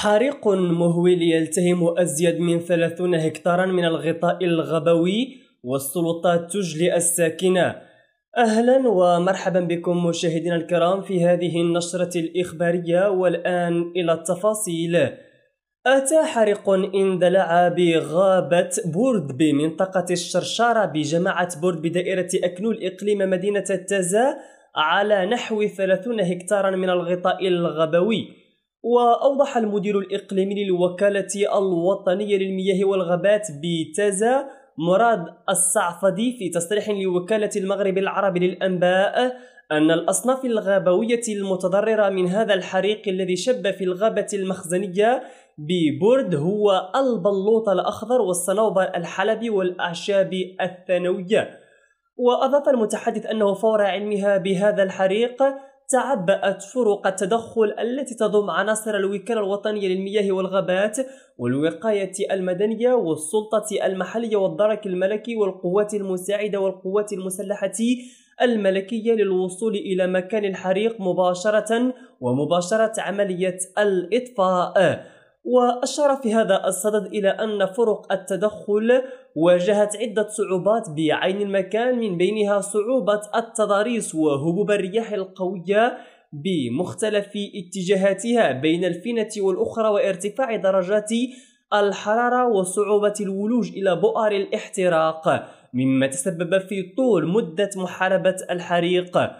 حريق مهول يلتهم أزيد من 30 هكتارا من الغطاء الغبوي والسلطات تجلي الساكنة أهلا ومرحبا بكم مشاهدينا الكرام في هذه النشرة الإخبارية والآن إلى التفاصيل أتى حريق اندلع بغابة بورد بمنطقة الشرشارة بجماعة بورد بدائرة أكنول إقليم مدينة التازا على نحو 30 هكتارا من الغطاء الغبوي وأوضح المدير الإقليمي للوكالة الوطنية للمياه والغابات بتازا مراد الصعفدي في تصريح لوكالة المغرب العربي للأنباء أن الأصناف الغابوية المتضررة من هذا الحريق الذي شب في الغابة المخزنية ببرد هو البلوط الأخضر والصنوبر الحلبي والأعشاب الثانوية وأضاف المتحدث أنه فور علمها بهذا الحريق تعبأت فرق التدخل التي تضم عناصر الوكالة الوطنية للمياه والغابات والوقاية المدنية والسلطة المحلية والدرك الملكي والقوات المساعدة والقوات المسلحة الملكية للوصول إلى مكان الحريق مباشرة ومباشرة عملية الإطفاء وأشار في هذا الصدد إلى أن فرق التدخل واجهت عدة صعوبات بعين المكان من بينها صعوبة التضاريس وهبوب الرياح القوية بمختلف اتجاهاتها بين الفينة والأخرى وارتفاع درجات الحرارة وصعوبة الولوج إلى بؤر الاحتراق مما تسبب في طول مدة محاربة الحريق